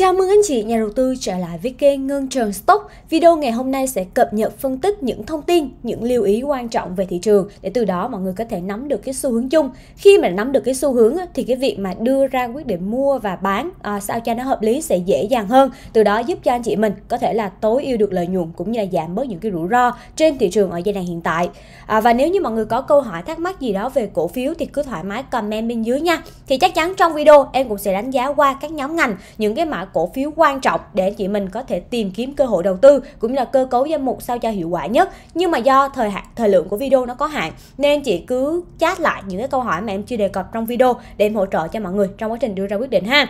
Chào mừng anh chị nhà đầu tư trở lại với kênh Ngân Trường Stock. Video ngày hôm nay sẽ cập nhật phân tích những thông tin, những lưu ý quan trọng về thị trường để từ đó mọi người có thể nắm được cái xu hướng chung. Khi mà nắm được cái xu hướng thì cái việc mà đưa ra quyết định mua và bán à, sao cho nó hợp lý sẽ dễ dàng hơn. Từ đó giúp cho anh chị mình có thể là tối ưu được lợi nhuận cũng như là giảm bớt những cái rủi ro trên thị trường ở giai đoạn hiện tại. À, và nếu như mọi người có câu hỏi thắc mắc gì đó về cổ phiếu thì cứ thoải mái comment bên dưới nha. Thì chắc chắn trong video em cũng sẽ đánh giá qua các nhóm ngành, những cái mã cổ phiếu quan trọng để chị mình có thể tìm kiếm cơ hội đầu tư cũng như là cơ cấu danh mục sao cho hiệu quả nhất nhưng mà do thời hạn thời lượng của video nó có hạn nên chị cứ chat lại những cái câu hỏi mà em chưa đề cập trong video để em hỗ trợ cho mọi người trong quá trình đưa ra quyết định ha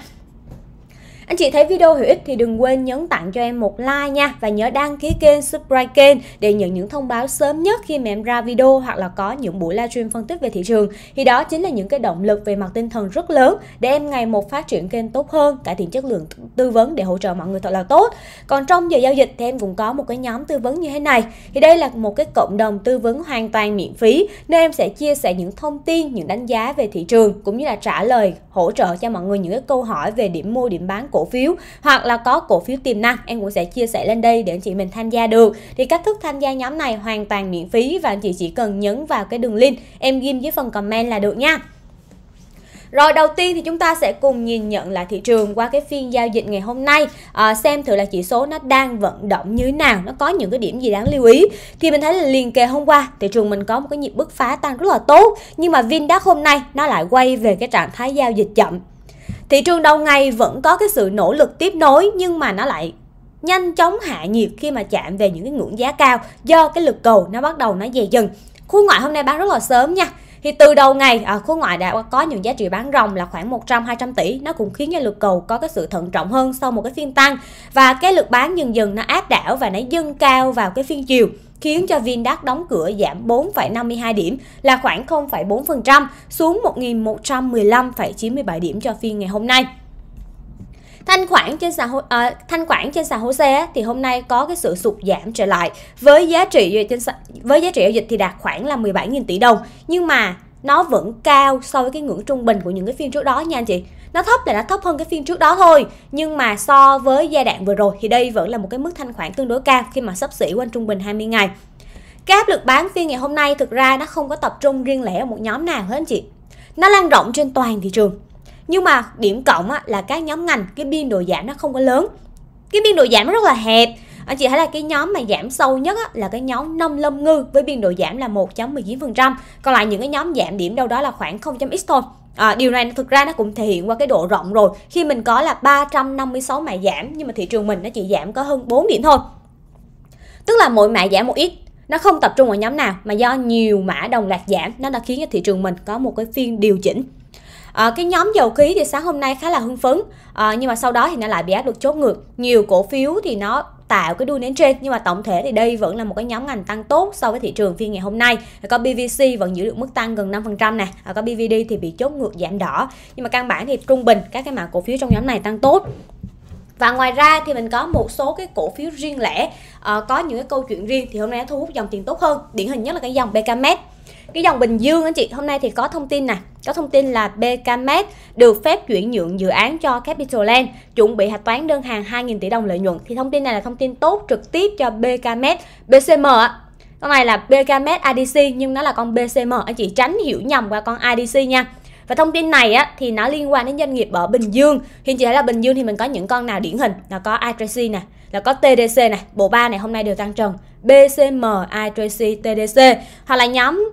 anh chị thấy video hữu ích thì đừng quên nhấn tặng cho em một like nha và nhớ đăng ký kênh, subscribe kênh để nhận những thông báo sớm nhất khi mà em ra video hoặc là có những buổi livestream phân tích về thị trường. Thì đó chính là những cái động lực về mặt tinh thần rất lớn để em ngày một phát triển kênh tốt hơn, cải thiện chất lượng tư vấn để hỗ trợ mọi người thật là tốt. Còn trong giờ giao dịch thì em cũng có một cái nhóm tư vấn như thế này. Thì đây là một cái cộng đồng tư vấn hoàn toàn miễn phí nên em sẽ chia sẻ những thông tin, những đánh giá về thị trường cũng như là trả lời, hỗ trợ cho mọi người những cái câu hỏi về điểm mua, điểm bán của cổ phiếu hoặc là có cổ phiếu tiềm năng em cũng sẽ chia sẻ lên đây để anh chị mình tham gia được thì cách thức tham gia nhóm này hoàn toàn miễn phí và anh chị chỉ cần nhấn vào cái đường link em ghim dưới phần comment là được nha rồi đầu tiên thì chúng ta sẽ cùng nhìn nhận lại thị trường qua cái phiên giao dịch ngày hôm nay à, xem thử là chỉ số nó đang vận động như thế nào, nó có những cái điểm gì đáng lưu ý. Thì mình thấy là liền kề hôm qua thị trường mình có một cái nhịp bứt phá tăng rất là tốt nhưng mà Vindax hôm nay nó lại quay về cái trạng thái giao dịch chậm thị trường đầu ngày vẫn có cái sự nỗ lực tiếp nối nhưng mà nó lại nhanh chóng hạ nhiệt khi mà chạm về những cái ngưỡng giá cao do cái lực cầu nó bắt đầu nó dày dần khối ngoại hôm nay bán rất là sớm nha thì từ đầu ngày ở à, khối ngoại đã có những giá trị bán ròng là khoảng 100 200 tỷ nó cũng khiến cho lực cầu có cái sự thận trọng hơn sau một cái phiên tăng và cái lực bán dần dần nó áp đảo và nó dâng cao vào cái phiên chiều khiến cho Vindax đóng cửa giảm 4,52 điểm là khoảng 0,4% xuống 1.115,97 điểm cho phiên ngày hôm nay thanh khoản trên sàn uh, à, thanh khoản trên sàn HOSE á, thì hôm nay có cái sự sụt giảm trở lại với giá trị trên với giá trị giao dịch thì đạt khoảng là 17.000 tỷ đồng nhưng mà nó vẫn cao so với cái ngưỡng trung bình của những cái phiên trước đó nha anh chị nó thấp là nó thấp hơn cái phiên trước đó thôi nhưng mà so với giai đoạn vừa rồi thì đây vẫn là một cái mức thanh khoản tương đối cao khi mà sắp xỉ quanh trung bình 20 ngày cái áp lực bán phiên ngày hôm nay thực ra nó không có tập trung riêng lẻ ở một nhóm nào hết anh chị nó lan rộng trên toàn thị trường nhưng mà điểm cộng là các nhóm ngành cái biên độ giảm nó không có lớn cái biên độ giảm nó rất là hẹp anh chị thấy là cái nhóm mà giảm sâu nhất á, là cái nhóm nông lâm ngư với biên độ giảm là 1.19% còn lại những cái nhóm giảm điểm đâu đó là khoảng 0.x thôi À, điều này thực ra nó cũng thể hiện qua cái độ rộng rồi khi mình có là 356 mã giảm nhưng mà thị trường mình nó chỉ giảm có hơn 4 điểm thôi tức là mỗi mã giảm một ít nó không tập trung vào nhóm nào mà do nhiều mã đồng loạt giảm nó đã khiến cho thị trường mình có một cái phiên điều chỉnh À, cái nhóm dầu khí thì sáng hôm nay khá là hưng phấn à, nhưng mà sau đó thì nó lại bị áp lực chốt ngược. Nhiều cổ phiếu thì nó tạo cái đuôi nến trên nhưng mà tổng thể thì đây vẫn là một cái nhóm ngành tăng tốt so với thị trường phiên ngày hôm nay có BVC vẫn giữ được mức tăng gần 5% nè ờ, có BVD thì bị chốt ngược giảm đỏ nhưng mà căn bản thì trung bình các cái mã cổ phiếu trong nhóm này tăng tốt và ngoài ra thì mình có một số cái cổ phiếu riêng lẻ có những cái câu chuyện riêng thì hôm nay thu hút dòng tiền tốt hơn điển hình nhất là cái dòng BKMX cái dòng Bình Dương anh chị hôm nay thì có thông tin này có thông tin là BKMed được phép chuyển nhượng dự án cho Capital Land, chuẩn bị hạch toán đơn hàng 2.000 tỷ đồng lợi nhuận. Thì thông tin này là thông tin tốt trực tiếp cho BKMed, BCM ạ. Con này là BKMed ADC nhưng nó là con BCM, anh chị tránh hiểu nhầm qua con ADC nha. Và thông tin này á, thì nó liên quan đến doanh nghiệp ở Bình Dương. Hiện chị thấy là Bình Dương thì mình có những con nào điển hình là có ITC nè, là có TDC nè, bộ ba này hôm nay đều tăng trần, BCM, ITC, TDC hoặc là nhóm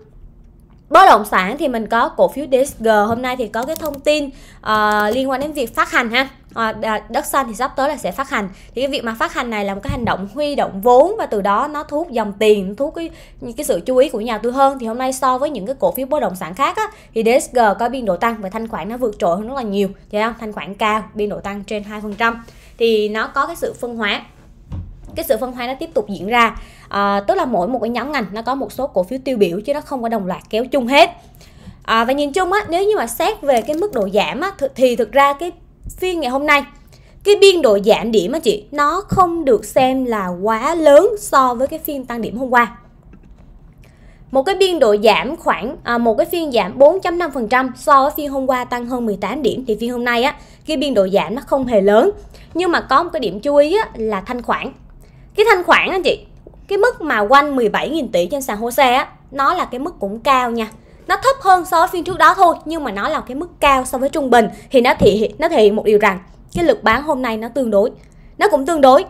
bất động sản thì mình có cổ phiếu DSG hôm nay thì có cái thông tin uh, liên quan đến việc phát hành ha uh, đất xanh thì sắp tới là sẽ phát hành thì cái việc mà phát hành này là một cái hành động huy động vốn và từ đó nó thu hút dòng tiền thu hút cái cái sự chú ý của nhà tư hơn thì hôm nay so với những cái cổ phiếu bất động sản khác á, thì DSG có biên độ tăng và thanh khoản nó vượt trội hơn rất là nhiều thấy không thanh khoản cao biên độ tăng trên 2% thì nó có cái sự phân hóa cái sự phân hóa nó tiếp tục diễn ra à, tức là mỗi một cái nhóm ngành nó có một số cổ phiếu tiêu biểu chứ nó không có đồng loạt kéo chung hết à, và nhìn chung á nếu như mà xét về cái mức độ giảm á thì thực ra cái phiên ngày hôm nay cái biên độ giảm điểm á chị nó không được xem là quá lớn so với cái phiên tăng điểm hôm qua một cái biên độ giảm khoảng à, một cái phiên giảm 4.5% so với phiên hôm qua tăng hơn 18 điểm thì phiên hôm nay á cái biên độ giảm nó không hề lớn nhưng mà có một cái điểm chú ý á, là thanh khoản cái thanh khoản anh chị cái mức mà quanh 17.000 tỷ trên sàn xe á, nó là cái mức cũng cao nha. Nó thấp hơn so với phiên trước đó thôi, nhưng mà nó là cái mức cao so với trung bình thì nó thị nó thể hiện một điều rằng cái lực bán hôm nay nó tương đối. Nó cũng tương đối.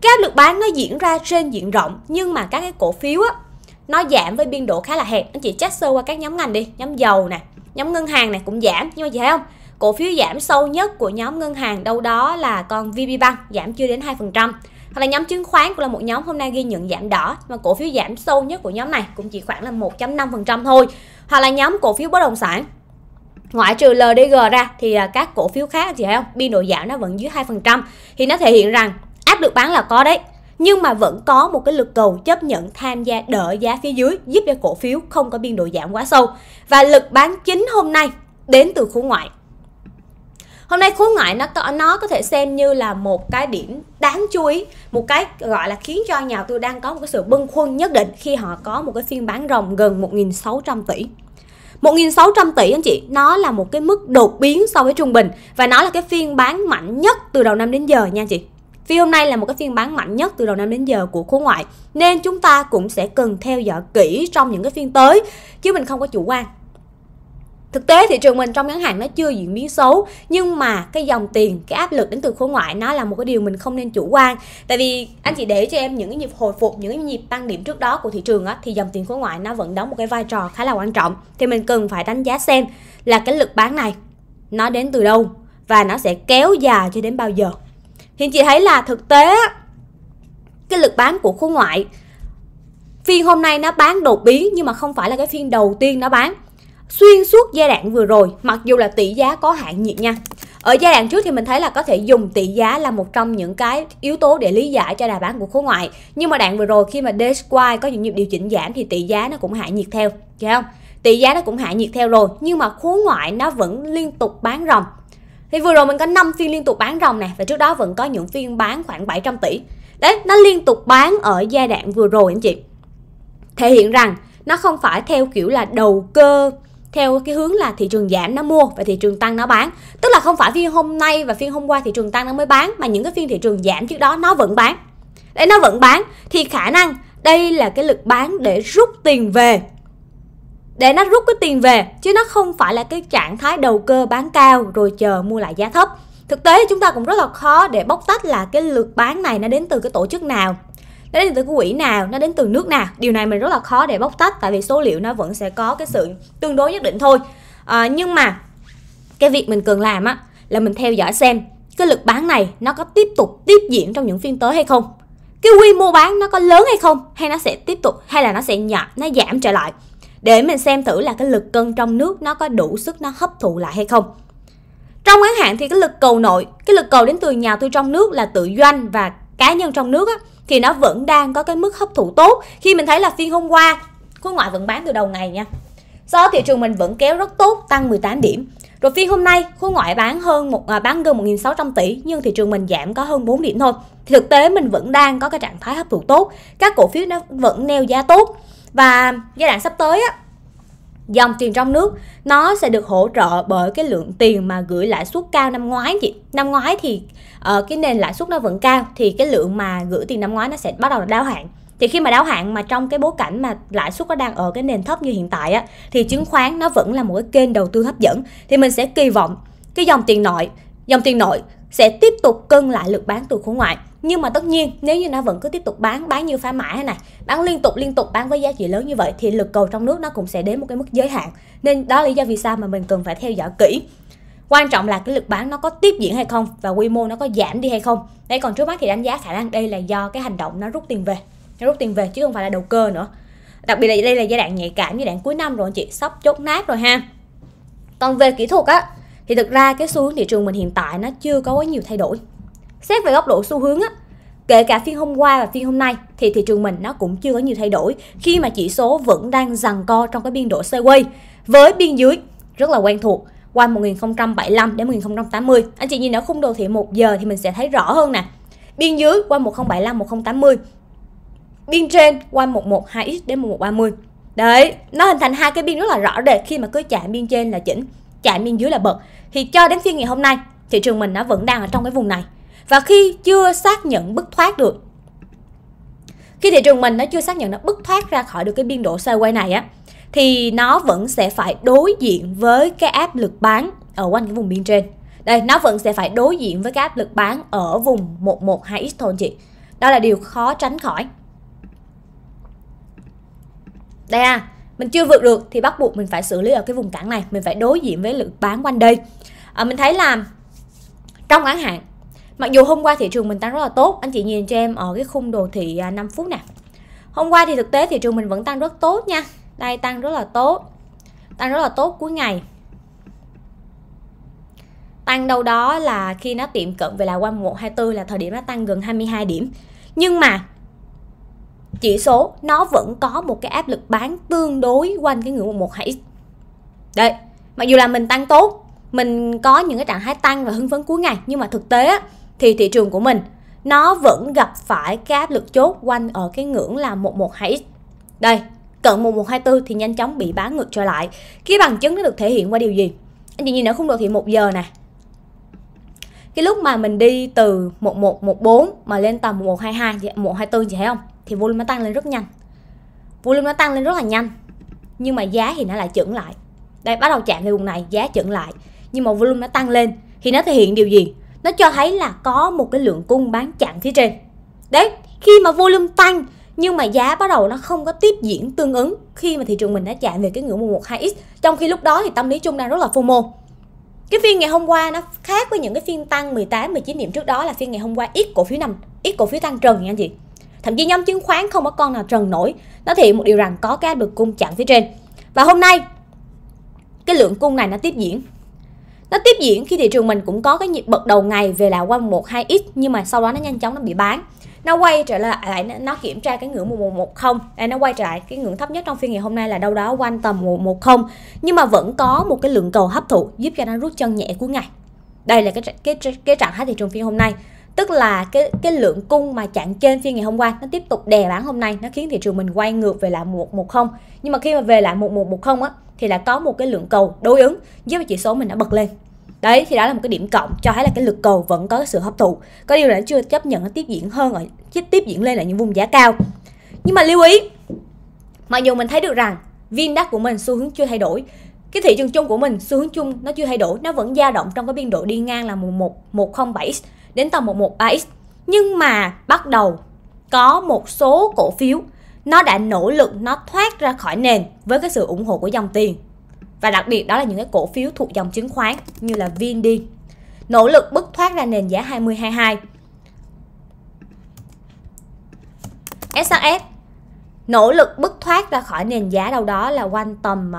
Cái áp lực bán nó diễn ra trên diện rộng nhưng mà các cái cổ phiếu á nó giảm với biên độ khá là hẹp. Anh chị check sơ qua các nhóm ngành đi, nhóm dầu nè, nhóm ngân hàng này cũng giảm nhưng mà chị thấy không? Cổ phiếu giảm sâu nhất của nhóm ngân hàng đâu đó là con VPBank giảm chưa đến 2% hoặc là nhóm chứng khoán cũng là một nhóm hôm nay ghi nhận giảm đỏ mà cổ phiếu giảm sâu nhất của nhóm này cũng chỉ khoảng là 1.5% thôi hoặc là nhóm cổ phiếu bất động sản ngoại trừ LDG ra thì các cổ phiếu khác thì thấy không biên độ giảm nó vẫn dưới 2% thì nó thể hiện rằng áp lực bán là có đấy nhưng mà vẫn có một cái lực cầu chấp nhận tham gia đỡ giá phía dưới giúp cho cổ phiếu không có biên độ giảm quá sâu và lực bán chính hôm nay đến từ khối ngoại hôm nay khối ngoại nó có, nó có thể xem như là một cái điểm đáng chú ý một cái gọi là khiến cho nhà đầu tư đang có một cái sự bâng khuâng nhất định khi họ có một cái phiên bán rồng gần 1.600 tỷ 1.600 tỷ anh chị, nó là một cái mức đột biến so với trung bình và nó là cái phiên bán mạnh nhất từ đầu năm đến giờ nha chị. Phiên hôm nay là một cái phiên bán mạnh nhất từ đầu năm đến giờ của khối ngoại nên chúng ta cũng sẽ cần theo dõi kỹ trong những cái phiên tới chứ mình không có chủ quan. Thực tế thị trường mình trong ngắn hạn nó chưa diễn biến xấu nhưng mà cái dòng tiền, cái áp lực đến từ khối ngoại nó là một cái điều mình không nên chủ quan. Tại vì anh chị để cho em những cái nhịp hồi phục, những cái nhịp tăng điểm trước đó của thị trường á thì dòng tiền khối ngoại nó vẫn đóng một cái vai trò khá là quan trọng. Thì mình cần phải đánh giá xem là cái lực bán này nó đến từ đâu và nó sẽ kéo dài cho đến bao giờ. thì chị thấy là thực tế cái lực bán của khối ngoại phiên hôm nay nó bán đột biến nhưng mà không phải là cái phiên đầu tiên nó bán xuyên suốt giai đoạn vừa rồi mặc dù là tỷ giá có hạn nhiệt nha ở giai đoạn trước thì mình thấy là có thể dùng tỷ giá là một trong những cái yếu tố để lý giải cho đà bán của khối ngoại nhưng mà đoạn vừa rồi khi mà DXY có những nhịp điều chỉnh giảm thì tỷ giá nó cũng hạ nhiệt theo thấy không tỷ giá nó cũng hạ nhiệt theo rồi nhưng mà khối ngoại nó vẫn liên tục bán rồng. thì vừa rồi mình có 5 phiên liên tục bán rồng này và trước đó vẫn có những phiên bán khoảng 700 tỷ đấy nó liên tục bán ở giai đoạn vừa rồi anh chị thể hiện rằng nó không phải theo kiểu là đầu cơ theo cái hướng là thị trường giảm nó mua và thị trường tăng nó bán tức là không phải phiên hôm nay và phiên hôm qua thị trường tăng nó mới bán mà những cái phiên thị trường giảm trước đó nó vẫn bán đấy nó vẫn bán thì khả năng đây là cái lực bán để rút tiền về để nó rút cái tiền về chứ nó không phải là cái trạng thái đầu cơ bán cao rồi chờ mua lại giá thấp thực tế chúng ta cũng rất là khó để bóc tách là cái lượt bán này nó đến từ cái tổ chức nào nó đến từ cái quỹ nào nó đến từ nước nào điều này mình rất là khó để bóc tách tại vì số liệu nó vẫn sẽ có cái sự tương đối nhất định thôi à, nhưng mà cái việc mình cần làm á là mình theo dõi xem cái lực bán này nó có tiếp tục tiếp diễn trong những phiên tới hay không cái quy mô bán nó có lớn hay không hay nó sẽ tiếp tục hay là nó sẽ nhỏ nó giảm trở lại để mình xem thử là cái lực cân trong nước nó có đủ sức nó hấp thụ lại hay không trong ngắn hạn thì cái lực cầu nội cái lực cầu đến từ nhà tư trong nước là tự doanh và cá nhân trong nước á, thì nó vẫn đang có cái mức hấp thụ tốt khi mình thấy là phiên hôm qua khối ngoại vẫn bán từ đầu ngày nha do thị trường mình vẫn kéo rất tốt tăng 18 điểm rồi phiên hôm nay khối ngoại bán hơn một à, bán gần 1.600 tỷ nhưng thị trường mình giảm có hơn 4 điểm thôi thì thực tế mình vẫn đang có cái trạng thái hấp thụ tốt các cổ phiếu nó vẫn neo giá tốt và giai đoạn sắp tới á, dòng tiền trong nước nó sẽ được hỗ trợ bởi cái lượng tiền mà gửi lãi suất cao năm ngoái chị năm ngoái thì uh, cái nền lãi suất nó vẫn cao thì cái lượng mà gửi tiền năm ngoái nó sẽ bắt đầu đáo hạn thì khi mà đáo hạn mà trong cái bối cảnh mà lãi suất nó đang ở cái nền thấp như hiện tại á thì chứng khoán nó vẫn là một cái kênh đầu tư hấp dẫn thì mình sẽ kỳ vọng cái dòng tiền nội dòng tiền nội sẽ tiếp tục cân lại lực bán từ khối ngoại nhưng mà tất nhiên nếu như nó vẫn cứ tiếp tục bán bán như phá mã này bán liên tục liên tục bán với giá trị lớn như vậy thì lực cầu trong nước nó cũng sẽ đến một cái mức giới hạn nên đó là lý do vì sao mà mình cần phải theo dõi kỹ quan trọng là cái lực bán nó có tiếp diễn hay không và quy mô nó có giảm đi hay không đây còn trước mắt thì đánh giá khả năng đây là do cái hành động nó rút tiền về nó rút tiền về chứ không phải là đầu cơ nữa đặc biệt là đây là giai đoạn nhạy cảm như đoạn cuối năm rồi anh chị sắp chốt nát rồi ha còn về kỹ thuật á thì thực ra cái xu hướng thị trường mình hiện tại nó chưa có quá nhiều thay đổi xét về góc độ xu hướng á kể cả phiên hôm qua và phiên hôm nay thì thị trường mình nó cũng chưa có nhiều thay đổi khi mà chỉ số vẫn đang giằng co trong cái biên độ sideways với biên dưới rất là quen thuộc qua 1075 đến 1080 anh chị nhìn ở khung đồ thị 1 giờ thì mình sẽ thấy rõ hơn nè biên dưới qua 1075 1080 biên trên qua 112x đến 1130 đấy nó hình thành hai cái biên rất là rõ rệt khi mà cứ chạm biên trên là chỉnh chạm bên dưới là bật thì cho đến phiên ngày hôm nay thị trường mình nó vẫn đang ở trong cái vùng này và khi chưa xác nhận bứt thoát được khi thị trường mình nó chưa xác nhận nó bứt thoát ra khỏi được cái biên độ sideways này á thì nó vẫn sẽ phải đối diện với cái áp lực bán ở quanh cái vùng biên trên đây nó vẫn sẽ phải đối diện với cái áp lực bán ở vùng 112 x thôi chị đó là điều khó tránh khỏi đây à mình chưa vượt được thì bắt buộc mình phải xử lý ở cái vùng cản này mình phải đối diện với lực bán quanh đây à, mình thấy là trong ngắn hạn mặc dù hôm qua thị trường mình tăng rất là tốt anh chị nhìn cho em ở cái khung đồ thị 5 à, phút nè hôm qua thì thực tế thị trường mình vẫn tăng rất tốt nha đây tăng rất là tốt tăng rất là tốt cuối ngày tăng đâu đó là khi nó tiệm cận về là quanh 124 là thời điểm nó tăng gần 22 điểm nhưng mà chỉ số nó vẫn có một cái áp lực bán tương đối quanh cái ngưỡng 112x đấy mặc dù là mình tăng tốt mình có những cái trạng thái tăng và hưng phấn cuối ngày nhưng mà thực tế á, thì thị trường của mình nó vẫn gặp phải cái áp lực chốt quanh ở cái ngưỡng là 112x đây cận 1124 thì nhanh chóng bị bán ngược trở lại cái bằng chứng nó được thể hiện qua điều gì anh chị nhìn ở khung đồ thị một giờ nè cái lúc mà mình đi từ 1114 mà lên tầm 1122 1124 chị thấy không thì volume nó tăng lên rất nhanh volume nó tăng lên rất là nhanh nhưng mà giá thì nó lại chững lại đây bắt đầu chạm về vùng này giá chững lại nhưng mà volume nó tăng lên thì nó thể hiện điều gì nó cho thấy là có một cái lượng cung bán chặn phía trên đấy khi mà volume tăng nhưng mà giá bắt đầu nó không có tiếp diễn tương ứng khi mà thị trường mình đã chạm về cái ngưỡng 112x trong khi lúc đó thì tâm lý chung đang rất là FOMO cái phiên ngày hôm qua nó khác với những cái phiên tăng 18 19 điểm trước đó là phiên ngày hôm qua ít cổ phiếu nằm ít cổ phiếu tăng trần nha anh chị thậm chí nhóm chứng khoán không có con nào trần nổi nó thể hiện một điều rằng có cái áp lực cung chặn phía trên và hôm nay cái lượng cung này nó tiếp diễn nó tiếp diễn khi thị trường mình cũng có cái nhịp bật đầu ngày về là quanh 1 2 x nhưng mà sau đó nó nhanh chóng nó bị bán nó quay trở lại nó kiểm tra cái ngưỡng 110 nó quay trở lại cái ngưỡng thấp nhất trong phiên ngày hôm nay là đâu đó quanh tầm 110 nhưng mà vẫn có một cái lượng cầu hấp thụ giúp cho nó rút chân nhẹ cuối ngày đây là cái cái cái trạng thái thị trường phiên hôm nay tức là cái cái lượng cung mà chặn trên phiên ngày hôm qua nó tiếp tục đè bán hôm nay nó khiến thị trường mình quay ngược về lại một một không nhưng mà khi mà về lại một một một không á thì là có một cái lượng cầu đối ứng giúp chỉ số mình đã bật lên đấy thì đó là một cái điểm cộng cho thấy là cái lực cầu vẫn có sự hấp thụ có điều là nó chưa chấp nhận nó tiếp diễn hơn ở tiếp diễn lên là những vùng giá cao nhưng mà lưu ý mặc dù mình thấy được rằng viên đắt của mình xu hướng chưa thay đổi cái thị trường chung của mình xu hướng chung nó chưa thay đổi nó vẫn dao động trong cái biên độ đi ngang là 1107 đến tầm 113X. Nhưng mà bắt đầu có một số cổ phiếu nó đã nỗ lực nó thoát ra khỏi nền với cái sự ủng hộ của dòng tiền. Và đặc biệt đó là những cái cổ phiếu thuộc dòng chứng khoán như là VND. Nỗ lực bứt thoát ra nền giá 2022. SAS nỗ lực bứt thoát ra khỏi nền giá đâu đó là quanh tầm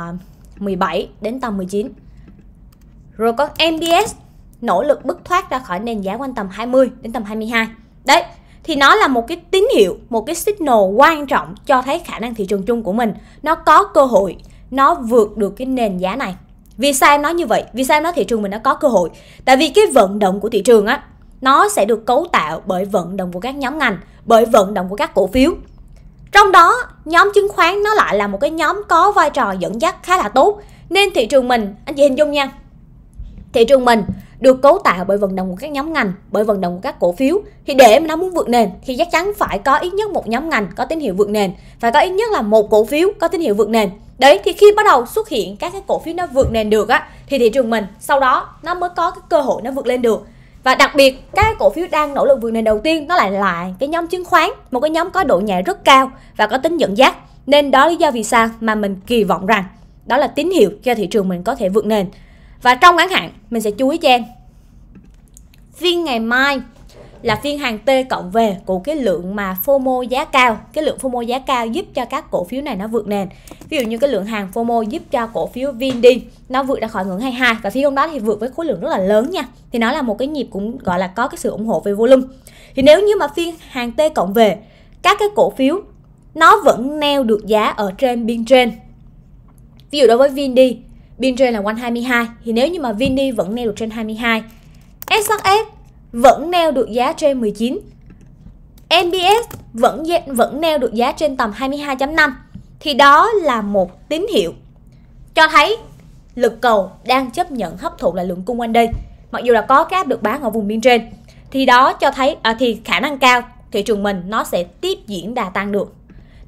17 ờ, đến tầm 19. Rồi có MBS nỗ lực bứt thoát ra khỏi nền giá quanh tầm 20 đến tầm 22. Đấy, thì nó là một cái tín hiệu, một cái signal quan trọng cho thấy khả năng thị trường chung của mình nó có cơ hội nó vượt được cái nền giá này. Vì sao em nói như vậy? Vì sao em nói thị trường mình nó có cơ hội? Tại vì cái vận động của thị trường á nó sẽ được cấu tạo bởi vận động của các nhóm ngành, bởi vận động của các cổ phiếu. Trong đó, nhóm chứng khoán nó lại là một cái nhóm có vai trò dẫn dắt khá là tốt nên thị trường mình anh chị hình dung nha thị trường mình được cấu tạo bởi vận động của các nhóm ngành, bởi vận động của các cổ phiếu. Thì để mà nó muốn vượt nền thì chắc chắn phải có ít nhất một nhóm ngành có tín hiệu vượt nền, phải có ít nhất là một cổ phiếu có tín hiệu vượt nền. Đấy thì khi bắt đầu xuất hiện các cái cổ phiếu nó vượt nền được á thì thị trường mình sau đó nó mới có cái cơ hội nó vượt lên được. Và đặc biệt các cổ phiếu đang nỗ lực vượt nền đầu tiên nó lại là cái nhóm chứng khoán, một cái nhóm có độ nhạy rất cao và có tính dẫn dắt. Nên đó lý do vì sao mà mình kỳ vọng rằng đó là tín hiệu cho thị trường mình có thể vượt nền và trong ngắn hạn mình sẽ chú ý cho em phiên ngày mai là phiên hàng T cộng về của cái lượng mà FOMO giá cao cái lượng FOMO giá cao giúp cho các cổ phiếu này nó vượt nền ví dụ như cái lượng hàng FOMO giúp cho cổ phiếu VND nó vượt ra khỏi ngưỡng 22 và phiên hôm đó thì vượt với khối lượng rất là lớn nha thì nó là một cái nhịp cũng gọi là có cái sự ủng hộ về volume thì nếu như mà phiên hàng T cộng về các cái cổ phiếu nó vẫn neo được giá ở trên biên trên ví dụ đối với VND biên trên là quanh 22 thì nếu như mà Vini vẫn neo được trên 22 SHS vẫn neo được giá trên 19 NBS vẫn vẫn neo được giá trên tầm 22.5 thì đó là một tín hiệu cho thấy lực cầu đang chấp nhận hấp thụ là lượng cung quanh đây mặc dù là có cái áp lực bán ở vùng biên trên thì đó cho thấy à, thì khả năng cao thị trường mình nó sẽ tiếp diễn đà tăng được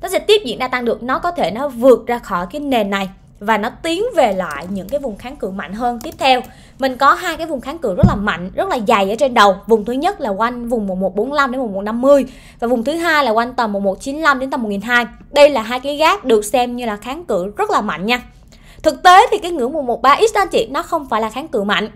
nó sẽ tiếp diễn đà tăng được nó có thể nó vượt ra khỏi cái nền này và nó tiến về lại những cái vùng kháng cự mạnh hơn tiếp theo mình có hai cái vùng kháng cự rất là mạnh rất là dày ở trên đầu vùng thứ nhất là quanh vùng 1145 đến 1150 và vùng thứ hai là quanh tầm 1195 đến tầm 1002 đây là hai cái gác được xem như là kháng cự rất là mạnh nha thực tế thì cái ngưỡng 113x anh chị nó không phải là kháng cự mạnh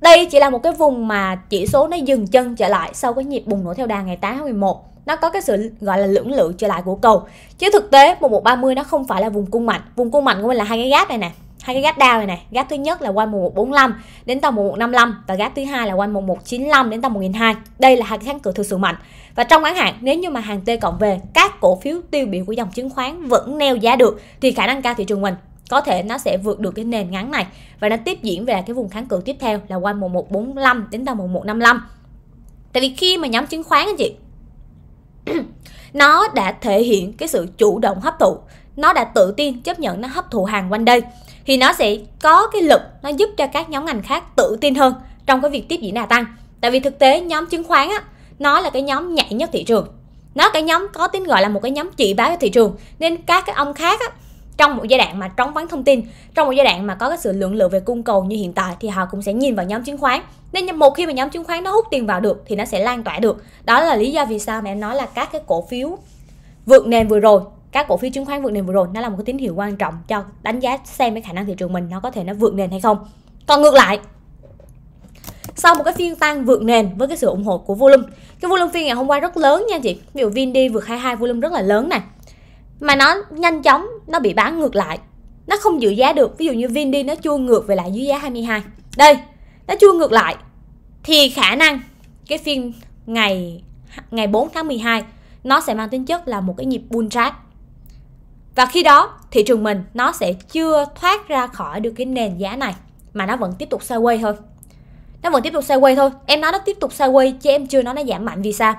đây chỉ là một cái vùng mà chỉ số nó dừng chân trở lại sau cái nhịp bùng nổ theo đà ngày 8 tháng 11 nó có cái sự gọi là lưỡng lự trở lại của cầu chứ thực tế một một ba mươi nó không phải là vùng cung mạnh vùng cung mạnh của mình là hai cái gap này nè hai cái gap down này nè gap thứ nhất là quanh 1145 đến tầm một một năm 1155 và gap thứ hai là quanh 1195 đến tầm một nghìn hai. đây là hai cái kháng cự thực sự mạnh và trong ngắn hạn nếu như mà hàng T cộng về các cổ phiếu tiêu biểu của dòng chứng khoán vẫn neo giá được thì khả năng cao thị trường mình có thể nó sẽ vượt được cái nền ngắn này và nó tiếp diễn về cái vùng kháng cự tiếp theo là quanh 1145 đến tầm một một năm 1155 tại vì khi mà nhóm chứng khoán anh chị nó đã thể hiện cái sự chủ động hấp thụ nó đã tự tin chấp nhận nó hấp thụ hàng quanh đây thì nó sẽ có cái lực nó giúp cho các nhóm ngành khác tự tin hơn trong cái việc tiếp diễn đà tăng tại vì thực tế nhóm chứng khoán á nó là cái nhóm nhạy nhất thị trường nó cái nhóm có tiếng gọi là một cái nhóm chỉ báo cho thị trường nên các cái ông khác á, trong một giai đoạn mà trống vắng thông tin trong một giai đoạn mà có cái sự lượng lự về cung cầu như hiện tại thì họ cũng sẽ nhìn vào nhóm chứng khoán nên một khi mà nhóm chứng khoán nó hút tiền vào được thì nó sẽ lan tỏa được đó là lý do vì sao mà em nói là các cái cổ phiếu vượt nền vừa rồi các cổ phiếu chứng khoán vượt nền vừa rồi nó là một cái tín hiệu quan trọng cho đánh giá xem cái khả năng thị trường mình nó có thể nó vượt nền hay không còn ngược lại sau một cái phiên tăng vượt nền với cái sự ủng hộ của volume cái volume phiên ngày hôm qua rất lớn nha chị ví dụ vin đi vượt 22 volume rất là lớn này mà nó nhanh chóng nó bị bán ngược lại nó không giữ giá được ví dụ như đi nó chua ngược về lại dưới giá 22 đây nó chua ngược lại thì khả năng cái phiên ngày ngày 4 tháng 12 nó sẽ mang tính chất là một cái nhịp bull trap và khi đó thị trường mình nó sẽ chưa thoát ra khỏi được cái nền giá này mà nó vẫn tiếp tục sideways thôi nó vẫn tiếp tục sideways thôi em nói nó tiếp tục sideways chứ em chưa nói nó giảm mạnh vì sao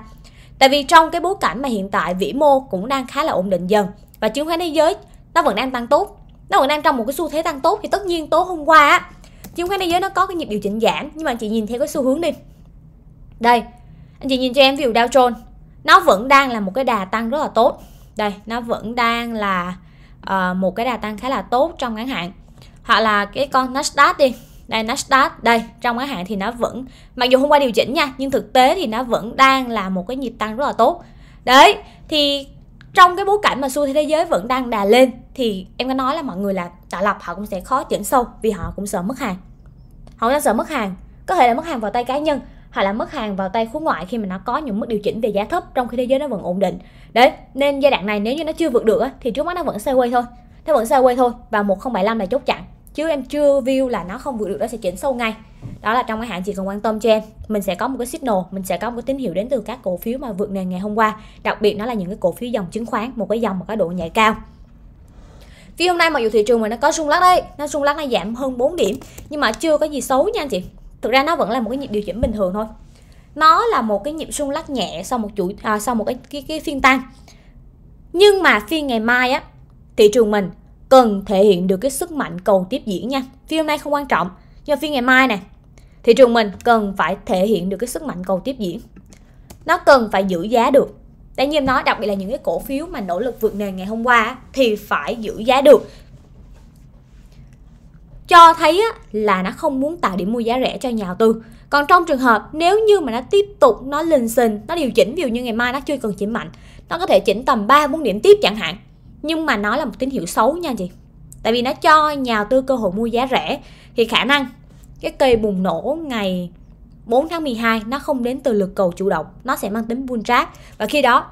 Tại vì trong cái bối cảnh mà hiện tại vĩ mô cũng đang khá là ổn định dần và chứng khoán thế giới nó vẫn đang tăng tốt, nó vẫn đang trong một cái xu thế tăng tốt thì tất nhiên tối hôm qua á, chứng khoán thế giới nó có cái nhịp điều chỉnh giảm nhưng mà chị nhìn theo cái xu hướng đi. Đây, anh chị nhìn cho em view Dow Jones, nó vẫn đang là một cái đà tăng rất là tốt. Đây, nó vẫn đang là uh, một cái đà tăng khá là tốt trong ngắn hạn. Hoặc là cái con Nasdaq đi, đây Nasdaq đây trong ngắn hạn thì nó vẫn mặc dù hôm qua điều chỉnh nha nhưng thực tế thì nó vẫn đang là một cái nhịp tăng rất là tốt đấy thì trong cái bối cảnh mà xu thế thế giới vẫn đang đà lên thì em có nói là mọi người là tạo lập họ cũng sẽ khó chỉnh sâu vì họ cũng sợ mất hàng họ đang sợ mất hàng có thể là mất hàng vào tay cá nhân hoặc là mất hàng vào tay khối ngoại khi mà nó có những mức điều chỉnh về giá thấp trong khi thế giới nó vẫn ổn định đấy nên giai đoạn này nếu như nó chưa vượt được thì trước mắt nó vẫn sideways thôi nó vẫn sideways thôi và 1075 là chốt chặn chứ em chưa view là nó không vượt được nó sẽ chỉnh sâu ngay đó là trong cái hạn chị cần quan tâm cho em mình sẽ có một cái signal mình sẽ có một cái tín hiệu đến từ các cổ phiếu mà vượt nền ngày hôm qua đặc biệt nó là những cái cổ phiếu dòng chứng khoán một cái dòng mà có độ nhạy cao vì hôm nay mặc dù thị trường mà nó có rung lắc đấy nó rung lắc nó giảm hơn 4 điểm nhưng mà chưa có gì xấu nha anh chị thực ra nó vẫn là một cái nhịp điều chỉnh bình thường thôi nó là một cái nhịp rung lắc nhẹ sau một chuỗi à, sau một cái, cái cái phiên tăng nhưng mà phiên ngày mai á thị trường mình cần thể hiện được cái sức mạnh cầu tiếp diễn nha phiên hôm nay không quan trọng nhưng mà phiên ngày mai nè thị trường mình cần phải thể hiện được cái sức mạnh cầu tiếp diễn nó cần phải giữ giá được đấy như em nói đặc biệt là những cái cổ phiếu mà nỗ lực vượt nền ngày hôm qua thì phải giữ giá được cho thấy là nó không muốn tạo điểm mua giá rẻ cho nhà đầu tư còn trong trường hợp nếu như mà nó tiếp tục nó lình xình nó điều chỉnh ví dụ như ngày mai nó chưa cần chỉnh mạnh nó có thể chỉnh tầm 3 bốn điểm tiếp chẳng hạn nhưng mà nó là một tín hiệu xấu nha chị tại vì nó cho nhà đầu tư cơ hội mua giá rẻ thì khả năng cái cây bùng nổ ngày 4 tháng 12 nó không đến từ lực cầu chủ động nó sẽ mang tính bull trap và khi đó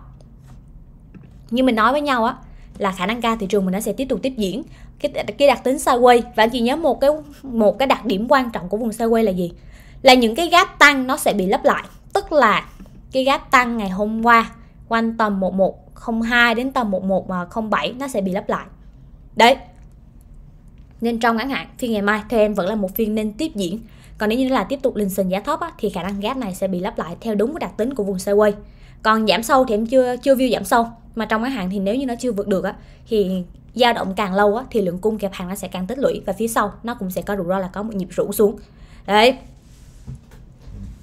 như mình nói với nhau á là khả năng ca thị trường mình nó sẽ tiếp tục tiếp diễn cái, cái đặc tính sideways và anh chị nhớ một cái một cái đặc điểm quan trọng của vùng sideways là gì là những cái gap tăng nó sẽ bị lấp lại tức là cái gap tăng ngày hôm qua quanh tầm 11 1102 đến tầm 1107 nó sẽ bị lấp lại đấy nên trong ngắn hạn phiên ngày mai theo em vẫn là một phiên nên tiếp diễn còn nếu như là tiếp tục lên sình giá thấp á, thì khả năng gap này sẽ bị lấp lại theo đúng cái đặc tính của vùng sideways còn giảm sâu thì em chưa chưa view giảm sâu mà trong ngắn hạn thì nếu như nó chưa vượt được á, thì dao động càng lâu á, thì lượng cung kẹp hàng nó sẽ càng tích lũy và phía sau nó cũng sẽ có rủi ro là có một nhịp rũ xuống đấy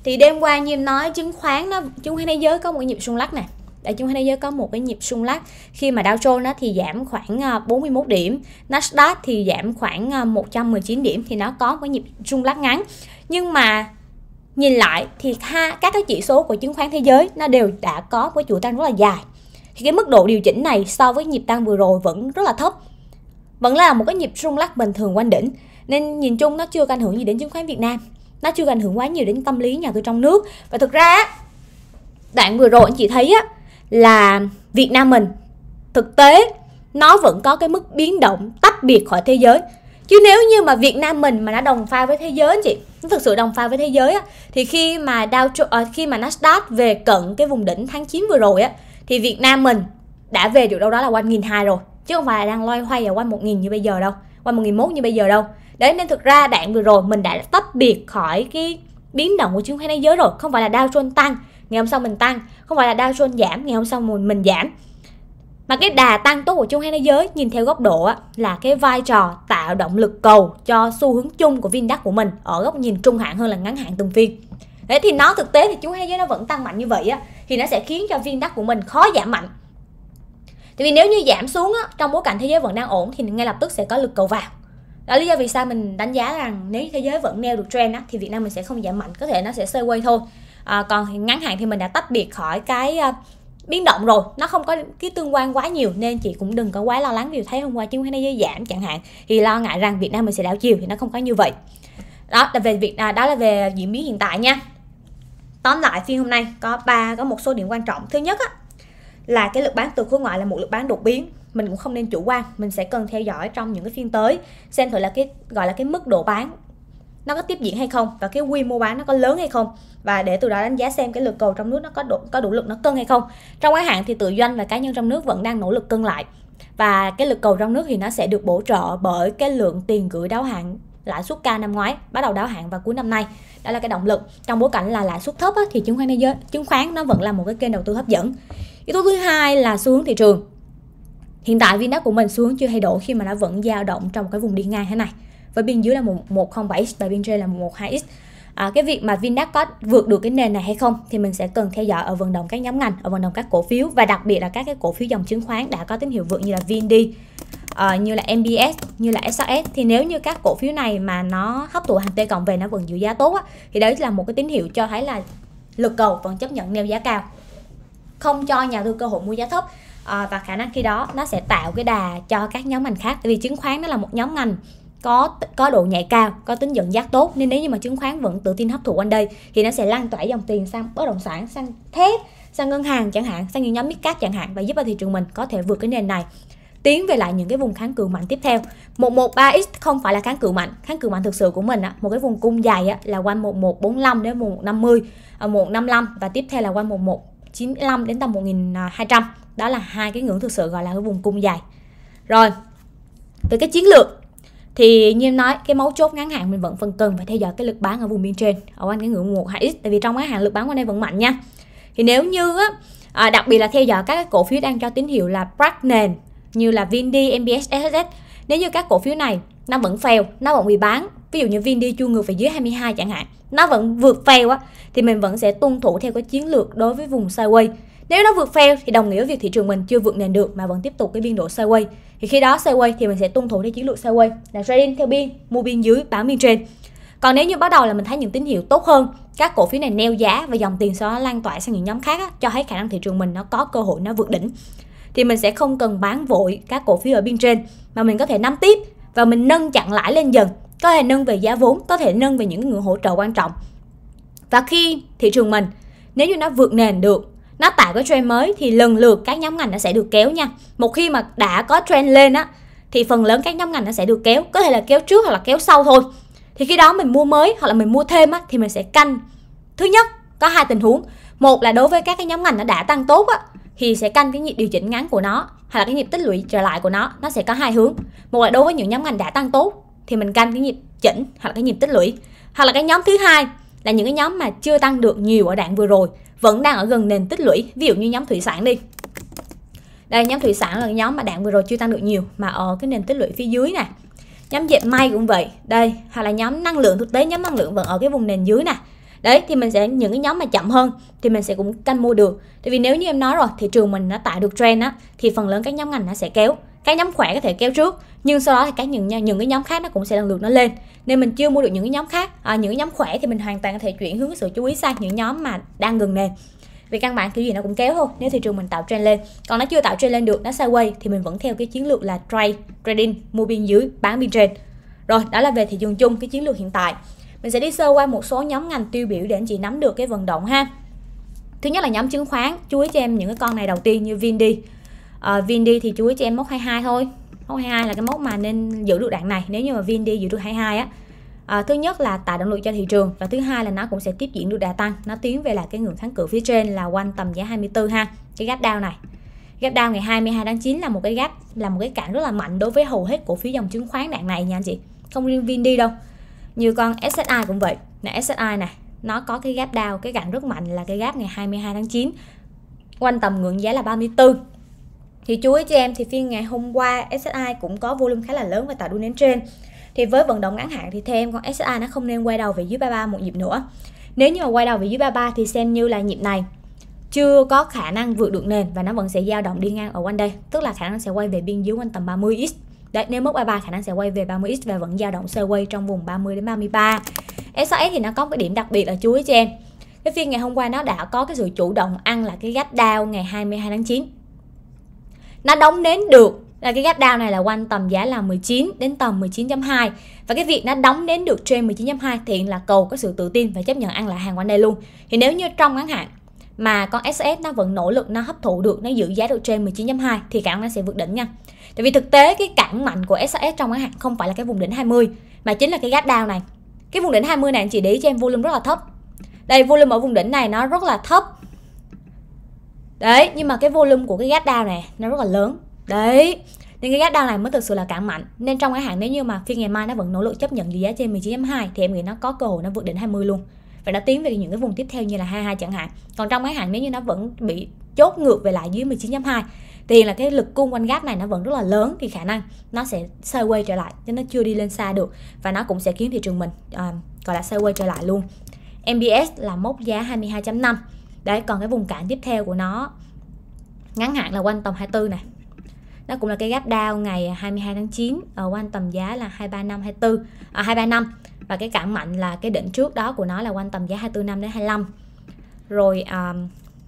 thì đêm qua như em nói chứng khoán nó chứng khoán thế giới có một nhịp rung lắc này đại chứng khoán thế giới có một cái nhịp sung lắc khi mà Dow Jones nó thì giảm khoảng 41 à, điểm, Nasdaq thì giảm khoảng 119 à, điểm thì nó có cái nhịp sung lắc ngắn. Nhưng mà nhìn lại thì ha, các cái chỉ số của chứng khoán thế giới nó đều đã có cái chuỗi tăng rất là dài. Thì cái mức độ điều chỉnh này so với nhịp tăng vừa rồi vẫn rất là thấp. Vẫn là một cái nhịp rung lắc bình thường quanh đỉnh. Nên nhìn chung nó chưa ảnh hưởng gì đến chứng khoán Việt Nam. Nó chưa ảnh hưởng quá nhiều đến tâm lý nhà tôi trong nước. Và thực ra đoạn vừa rồi anh chị thấy á là Việt Nam mình thực tế nó vẫn có cái mức biến động tách biệt khỏi thế giới chứ nếu như mà Việt Nam mình mà đã đồng pha với thế giới chị nó thực sự đồng pha với thế giới á, thì khi mà Dow Jones, ờ, khi mà Nasdaq về cận cái vùng đỉnh tháng 9 vừa rồi á thì Việt Nam mình đã về được đâu đó là quanh nghìn hai rồi chứ không phải là đang loay hoay ở quanh một nghìn như bây giờ đâu quanh một nghìn 1001 như bây giờ đâu đấy nên thực ra đạn vừa rồi mình đã tách biệt khỏi cái biến động của chứng khoán thế giới rồi không phải là Dow Jones tăng ngày hôm sau mình tăng không phải là Dow Jones giảm ngày hôm sau mình mình giảm mà cái đà tăng tốt của chung hay thế giới nhìn theo góc độ á, là cái vai trò tạo động lực cầu cho xu hướng chung của viên VinDAX của mình ở góc nhìn trung hạn hơn là ngắn hạn từng phiên thế thì nó thực tế thì chung hay thế giới nó vẫn tăng mạnh như vậy á thì nó sẽ khiến cho viên VinDAX của mình khó giảm mạnh tại vì nếu như giảm xuống á, trong bối cảnh thế giới vẫn đang ổn thì ngay lập tức sẽ có lực cầu vào đó lý do vì sao mình đánh giá rằng nếu thế giới vẫn neo được trend á, thì Việt Nam mình sẽ không giảm mạnh có thể nó sẽ xoay quay thôi à, còn ngắn hạn thì mình đã tách biệt khỏi cái à, biến động rồi nó không có cái tương quan quá nhiều nên chị cũng đừng có quá lo lắng vì thấy hôm qua chứng khoán thế giới giảm chẳng hạn thì lo ngại rằng Việt Nam mình sẽ đảo chiều thì nó không có như vậy đó là về việc à, đó là về diễn biến hiện tại nha tóm lại phiên hôm nay có ba có một số điểm quan trọng thứ nhất á, là cái lực bán từ khối ngoại là một lực bán đột biến mình cũng không nên chủ quan mình sẽ cần theo dõi trong những cái phiên tới xem thử là cái gọi là cái mức độ bán nó có tiếp diễn hay không và cái quy mô bán nó có lớn hay không và để từ đó đánh giá xem cái lực cầu trong nước nó có đủ có đủ lực nó cân hay không trong ngắn hạn thì tự doanh và cá nhân trong nước vẫn đang nỗ lực cân lại và cái lực cầu trong nước thì nó sẽ được bổ trợ bởi cái lượng tiền gửi đáo hạn lãi suất cao năm ngoái bắt đầu đáo hạn vào cuối năm nay đó là cái động lực trong bối cảnh là lãi suất thấp á, thì chứng khoán thế giới chứng khoán nó vẫn là một cái kênh đầu tư hấp dẫn yếu tố thứ hai là xu hướng thị trường hiện tại viên đá của mình xuống chưa thay đổi khi mà nó vẫn dao động trong cái vùng đi ngang thế này với biên dưới là 107x và biên trên là 112x à, cái việc mà Vindax có vượt được cái nền này hay không thì mình sẽ cần theo dõi ở vận động các nhóm ngành ở vận động các cổ phiếu và đặc biệt là các cái cổ phiếu dòng chứng khoán đã có tín hiệu vượt như là VND uh, ờ, như là MBS như là SRS thì nếu như các cổ phiếu này mà nó hấp thụ hàng T cộng về nó vẫn giữ giá tốt á, thì đấy là một cái tín hiệu cho thấy là lực cầu vẫn chấp nhận neo giá cao không cho nhà đầu cơ hội mua giá thấp à, và khả năng khi đó nó sẽ tạo cái đà cho các nhóm ngành khác tại vì chứng khoán nó là một nhóm ngành có có độ nhạy cao có tính dẫn dắt tốt nên nếu như mà chứng khoán vẫn tự tin hấp thụ anh đây thì nó sẽ lan tỏa dòng tiền sang bất động sản sang thép sang ngân hàng chẳng hạn sang những nhóm cát chẳng hạn và giúp cho thị trường mình có thể vượt cái nền này tiến về lại những cái vùng kháng cự mạnh tiếp theo 113x không phải là kháng cự mạnh kháng cự mạnh thực sự của mình á, một cái vùng cung dài á, là quanh 1145 đến 1150 155 à, và tiếp theo là quanh 1195 đến tầm 1200 đó là hai cái ngưỡng thực sự gọi là cái vùng cung dài rồi về cái chiến lược thì như em nói cái mấu chốt ngắn hạn mình vẫn phần cần phải theo dõi cái lực bán ở vùng biên trên ở anh cái ngưỡng một 1x tại vì trong ngắn hạn lực bán qua đây vẫn mạnh nha thì nếu như á, à, đặc biệt là theo dõi các cổ phiếu đang cho tín hiệu là crack nền như là Vindi, MBS, SSS nếu như các cổ phiếu này nó vẫn fail nó vẫn bị bán ví dụ như Vindi chuông ngược về dưới 22 chẳng hạn nó vẫn vượt fail á thì mình vẫn sẽ tuân thủ theo cái chiến lược đối với vùng sideways nếu nó vượt fail thì đồng nghĩa với việc thị trường mình chưa vượt nền được mà vẫn tiếp tục cái biên độ sideways. Thì khi đó sideways thì mình sẽ tuân thủ theo chiến lược sideways là trading theo biên, mua biên dưới, bán biên trên. Còn nếu như bắt đầu là mình thấy những tín hiệu tốt hơn, các cổ phiếu này neo giá và dòng tiền sau đó lan tỏa sang những nhóm khác á, cho thấy khả năng thị trường mình nó có cơ hội nó vượt đỉnh thì mình sẽ không cần bán vội các cổ phiếu ở biên trên mà mình có thể nắm tiếp và mình nâng chặn lãi lên dần có thể nâng về giá vốn có thể nâng về những nguồn hỗ trợ quan trọng và khi thị trường mình nếu như nó vượt nền được nó tạo cái trend mới thì lần lượt các nhóm ngành nó sẽ được kéo nha một khi mà đã có trend lên á thì phần lớn các nhóm ngành nó sẽ được kéo có thể là kéo trước hoặc là kéo sau thôi thì khi đó mình mua mới hoặc là mình mua thêm á thì mình sẽ canh thứ nhất có hai tình huống một là đối với các cái nhóm ngành nó đã tăng tốt á thì sẽ canh cái nhịp điều chỉnh ngắn của nó hay là cái nhịp tích lũy trở lại của nó nó sẽ có hai hướng một là đối với những nhóm ngành đã tăng tốt thì mình canh cái nhịp chỉnh hoặc là cái nhịp tích lũy hoặc là cái nhóm thứ hai là những cái nhóm mà chưa tăng được nhiều ở đoạn vừa rồi vẫn đang ở gần nền tích lũy ví dụ như nhóm thủy sản đi đây nhóm thủy sản là nhóm mà đạn vừa rồi chưa tăng được nhiều mà ở cái nền tích lũy phía dưới này nhóm dệt may cũng vậy đây hay là nhóm năng lượng thực tế nhóm năng lượng vẫn ở cái vùng nền dưới này đấy thì mình sẽ những cái nhóm mà chậm hơn thì mình sẽ cũng canh mua được tại vì nếu như em nói rồi thị trường mình nó tạo được trend á thì phần lớn các nhóm ngành nó sẽ kéo các nhóm khỏe có thể kéo trước nhưng sau đó thì các những những cái nhóm khác nó cũng sẽ lần lượt nó lên nên mình chưa mua được những cái nhóm khác à, những cái nhóm khỏe thì mình hoàn toàn có thể chuyển hướng sự chú ý sang những nhóm mà đang gần nền vì căn bản kiểu gì nó cũng kéo thôi nếu thị trường mình tạo trend lên còn nó chưa tạo trend lên được nó sideways thì mình vẫn theo cái chiến lược là trade trading mua biên dưới bán biên trên rồi đó là về thị trường chung cái chiến lược hiện tại mình sẽ đi sơ qua một số nhóm ngành tiêu biểu để anh chị nắm được cái vận động ha thứ nhất là nhóm chứng khoán chú ý cho em những cái con này đầu tiên như VinD à, VinD thì chú ý cho em mốc 22 thôi 22 là cái mốc mà nên giữ được đoạn này nếu như mà vin đi giữ được 22 á à, thứ nhất là tạo động lực cho thị trường và thứ hai là nó cũng sẽ tiếp diễn được đà tăng nó tiến về là cái ngưỡng kháng cự phía trên là quanh tầm giá 24 ha cái gap down này gap down ngày 22 tháng 9 là một cái gap là một cái cản rất là mạnh đối với hầu hết cổ phiếu dòng chứng khoán đoạn này nha anh chị không riêng vin đi đâu như con SSI cũng vậy nè SSI này nó có cái gap down cái cản rất mạnh là cái gap ngày 22 tháng 9 quanh tầm ngưỡng giá là 34 thì chú ý cho em thì phiên ngày hôm qua SSI cũng có volume khá là lớn và tạo đu nến trên. Thì với vận động ngắn hạn thì thêm con SSI nó không nên quay đầu về dưới 33 một nhịp nữa. Nếu như mà quay đầu về dưới 33 thì xem như là nhịp này chưa có khả năng vượt được nền và nó vẫn sẽ dao động đi ngang ở quanh đây, tức là khả năng sẽ quay về biên dưới quanh tầm 30x. Đấy, nếu mốc 33 khả năng sẽ quay về 30x và vẫn dao động sơ quay trong vùng 30 đến 33. S6S thì nó có một cái điểm đặc biệt là chú ý cho em. Cái phiên ngày hôm qua nó đã có cái sự chủ động ăn là cái gách down ngày 22 tháng 9 nó đóng nến được là cái gap down này là quanh tầm giá là 19 đến tầm 19.2 và cái việc nó đóng nến được trên 19.2 thì hiện là cầu có sự tự tin và chấp nhận ăn lại hàng quanh đây luôn thì nếu như trong ngắn hạn mà con SS nó vẫn nỗ lực nó hấp thụ được nó giữ giá được trên 19.2 thì khả năng nó sẽ vượt đỉnh nha tại vì thực tế cái cản mạnh của SS trong ngắn hạn không phải là cái vùng đỉnh 20 mà chính là cái gap down này cái vùng đỉnh 20 này anh chị để cho em volume rất là thấp đây volume ở vùng đỉnh này nó rất là thấp đấy nhưng mà cái volume của cái gác đao này nó rất là lớn đấy nên cái gác đao này mới thực sự là cản mạnh nên trong cái hạn nếu như mà phiên ngày mai nó vẫn nỗ lực chấp nhận giá trên 19.2 thì em nghĩ nó có cơ hội nó vượt đỉnh 20 luôn và nó tiến về những cái vùng tiếp theo như là 22 chẳng hạn còn trong cái hạn nếu như nó vẫn bị chốt ngược về lại dưới 19.2 thì là cái lực cung quanh gap này nó vẫn rất là lớn thì khả năng nó sẽ sideways trở lại chứ nó chưa đi lên xa được và nó cũng sẽ khiến thị trường mình uh, gọi là sideways trở lại luôn MBS là mốc giá 22.5 đấy còn cái vùng cản tiếp theo của nó ngắn hạn là quanh tầm 24 này nó cũng là cái gap down ngày 22 tháng 9 ở ờ, quanh tầm giá là 235 24 à, 235 và cái cản mạnh là cái đỉnh trước đó của nó là quanh tầm giá 245 đến 25 rồi um,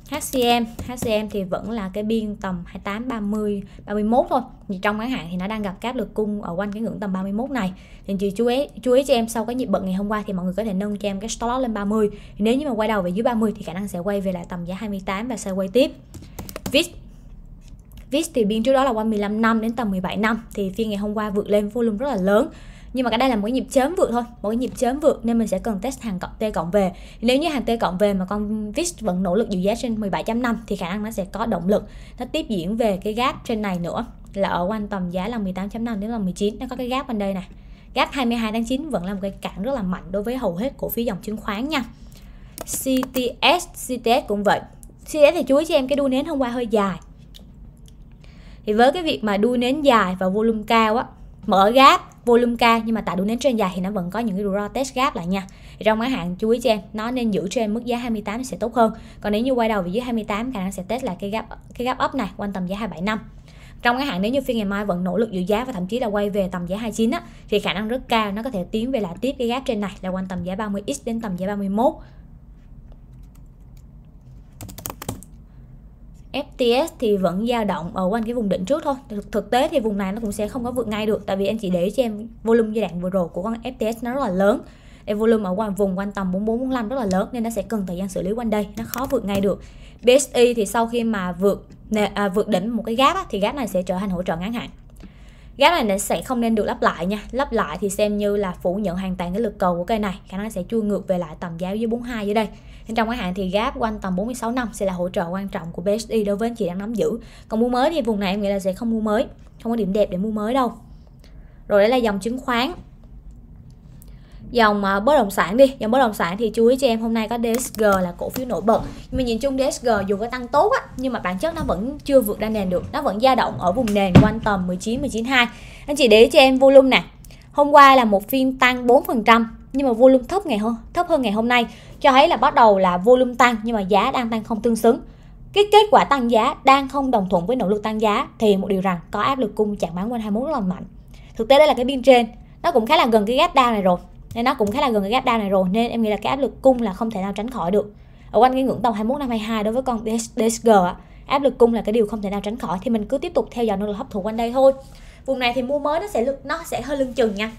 HCM HCM thì vẫn là cái biên tầm 28 30 31 thôi thì trong ngắn hạn thì nó đang gặp các lực cung ở quanh cái ngưỡng tầm 31 này thì chị chú ý chú ý cho em sau cái nhịp bận ngày hôm qua thì mọi người có thể nâng cho em cái stop loss lên 30 thì nếu như mà quay đầu về dưới 30 thì khả năng sẽ quay về lại tầm giá 28 và sẽ quay tiếp VIX VIX thì biên trước đó là quanh 15 năm đến tầm 17 năm thì phiên ngày hôm qua vượt lên volume rất là lớn nhưng mà cái đây là một cái nhịp chớm vượt thôi một cái nhịp chớm vượt nên mình sẽ cần test hàng cộng T cộng về nếu như hàng T cộng về mà con VIX vẫn nỗ lực giữ giá trên 17.5 thì khả năng nó sẽ có động lực nó tiếp diễn về cái gap trên này nữa là ở quanh tầm giá là 18.5 đến là 19 nó có cái gap bên đây nè gap 22 tháng 9 vẫn là một cái cản rất là mạnh đối với hầu hết cổ phiếu dòng chứng khoán nha CTS CTS cũng vậy CTS thì chú ý cho em cái đu nến hôm qua hơi dài thì với cái việc mà đu nến dài và volume cao á mở gap volume cao nhưng mà tại đường nến trên dài thì nó vẫn có những cái ro test gap lại nha thì trong ngắn hạn chú ý cho em nó nên giữ trên mức giá 28 sẽ tốt hơn còn nếu như quay đầu về dưới 28 khả năng sẽ test lại cái gap cái gap up này quanh tầm giá 275 trong ngắn hạn nếu như phiên ngày mai vẫn nỗ lực giữ giá và thậm chí là quay về tầm giá 29 á, thì khả năng rất cao nó có thể tiến về lại tiếp cái gap trên này là quanh tầm giá 30x đến tầm giá 31 FTS thì vẫn dao động ở quanh cái vùng đỉnh trước thôi thực, tế thì vùng này nó cũng sẽ không có vượt ngay được tại vì anh chị để cho em volume giai đoạn vừa rồi của con FTS nó rất là lớn em volume ở quanh vùng quanh tầm 44 45 rất là lớn nên nó sẽ cần thời gian xử lý quanh đây nó khó vượt ngay được BSI thì sau khi mà vượt à, vượt đỉnh một cái gáp thì gáp này sẽ trở thành hỗ trợ ngắn hạn Gáp này sẽ không nên được lắp lại nha lắp lại thì xem như là phủ nhận hoàn toàn cái lực cầu của cây này khả năng sẽ chui ngược về lại tầm giá dưới 42 dưới đây nên trong ngắn hạn thì gap quanh tầm 46 năm sẽ là hỗ trợ quan trọng của BSI đối với anh chị đang nắm giữ còn mua mới thì vùng này em nghĩ là sẽ không mua mới không có điểm đẹp để mua mới đâu rồi đấy là dòng chứng khoán dòng à, bất động sản đi dòng bất động sản thì chú ý cho em hôm nay có DSG là cổ phiếu nổi bật nhưng mà nhìn chung DSG dù có tăng tốt á nhưng mà bản chất nó vẫn chưa vượt ra nền được nó vẫn dao động ở vùng nền quanh tầm 19 192 anh chị để cho em volume nè hôm qua là một phiên tăng 4% nhưng mà volume thấp ngày hơn thấp hơn ngày hôm nay cho thấy là bắt đầu là volume tăng nhưng mà giá đang tăng không tương xứng cái kết quả tăng giá đang không đồng thuận với nỗ lực tăng giá thì một điều rằng có áp lực cung chặn bán quanh 21 rất là mạnh thực tế đây là cái biên trên nó cũng khá là gần cái gap down này rồi nên nó cũng khá là gần cái gap down này rồi nên em nghĩ là cái áp lực cung là không thể nào tránh khỏi được ở quanh cái ngưỡng tầm 21 năm 22 đối với con DSG áp lực cung là cái điều không thể nào tránh khỏi thì mình cứ tiếp tục theo dõi nỗ lực hấp thụ quanh đây thôi vùng này thì mua mới nó sẽ lực nó sẽ hơi lưng chừng nha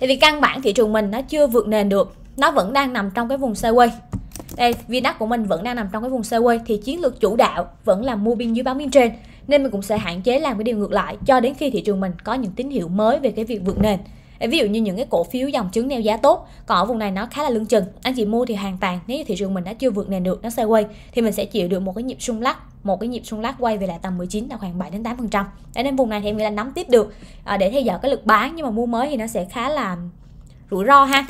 tại vì căn bản thị trường mình nó chưa vượt nền được nó vẫn đang nằm trong cái vùng sideways đây VNDAX của mình vẫn đang nằm trong cái vùng sideways thì chiến lược chủ đạo vẫn là mua biên dưới bán biên trên nên mình cũng sẽ hạn chế làm cái điều ngược lại cho đến khi thị trường mình có những tín hiệu mới về cái việc vượt nền ví dụ như những cái cổ phiếu dòng chứng neo giá tốt còn ở vùng này nó khá là lưng chừng anh chị mua thì hoàn toàn nếu như thị trường mình đã chưa vượt nền được nó sẽ quay thì mình sẽ chịu được một cái nhịp xung lắc một cái nhịp xung lắc quay về lại tầm 19 là khoảng 7 đến 8 phần trăm nên vùng này thì em nghĩ là nắm tiếp được à, để theo dõi cái lực bán nhưng mà mua mới thì nó sẽ khá là rủi ro ha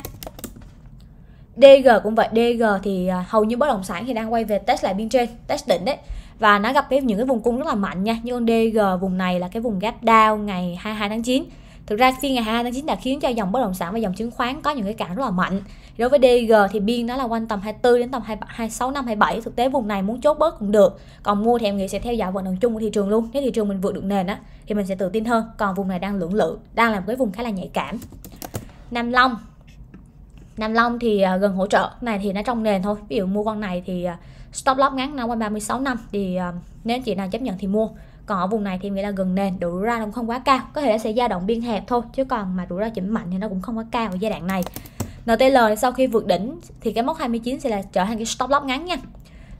DG cũng vậy DG thì à, hầu như bất động sản thì đang quay về test lại biên trên test đỉnh đấy và nó gặp cái những cái vùng cung rất là mạnh nha như con DG vùng này là cái vùng gap down ngày 22 tháng 9 thực ra phiên ngày 2 tháng 9 đã khiến cho dòng bất động sản và dòng chứng khoán có những cái cản rất là mạnh đối với DG thì biên đó là quanh tầm 24 đến tầm 26 năm 27 thực tế vùng này muốn chốt bớt cũng được còn mua thì em nghĩ sẽ theo dõi vận động chung của thị trường luôn nếu thị trường mình vượt được nền á thì mình sẽ tự tin hơn còn vùng này đang lưỡng lự đang là một cái vùng khá là nhạy cảm Nam Long Nam Long thì à, gần hỗ trợ này thì nó trong nền thôi ví dụ mua con này thì à, stop loss ngắn năm quanh 36 năm thì à, nếu chị nào chấp nhận thì mua còn ở vùng này thì nghĩa là gần nền độ rủi ro cũng không quá cao có thể nó sẽ dao động biên hẹp thôi chứ còn mà rủi ra chỉnh mạnh thì nó cũng không quá cao ở giai đoạn này NTL sau khi vượt đỉnh thì cái mốc 29 sẽ là trở thành cái stop loss ngắn nha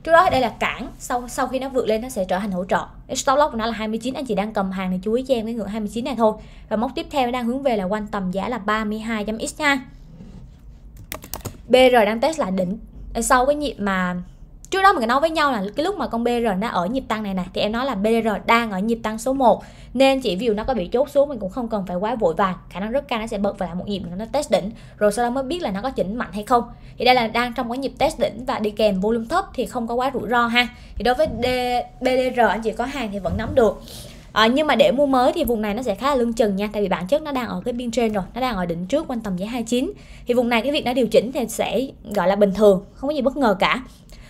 trước đó đây là cản sau sau khi nó vượt lên nó sẽ trở thành hỗ trợ cái stop loss của nó là 29 anh chị đang cầm hàng này chú ý cho em cái ngưỡng 29 này thôi và mốc tiếp theo đang hướng về là quanh tầm giá là 32.x nha BR đang test lại đỉnh sau cái nhịp mà trước đó mình nói với nhau là cái lúc mà con BR nó ở nhịp tăng này nè thì em nói là BR đang ở nhịp tăng số 1 nên chỉ view nó có bị chốt xuống mình cũng không cần phải quá vội vàng khả năng rất cao nó sẽ bật vào lại một nhịp nó test đỉnh rồi sau đó mới biết là nó có chỉnh mạnh hay không thì đây là đang trong cái nhịp test đỉnh và đi kèm volume thấp thì không có quá rủi ro ha thì đối với D, BDR anh chị có hàng thì vẫn nắm được À, nhưng mà để mua mới thì vùng này nó sẽ khá là lưng chừng nha tại vì bản chất nó đang ở cái biên trên rồi nó đang ở đỉnh trước quanh tầm giá 29 thì vùng này cái việc nó điều chỉnh thì sẽ gọi là bình thường không có gì bất ngờ cả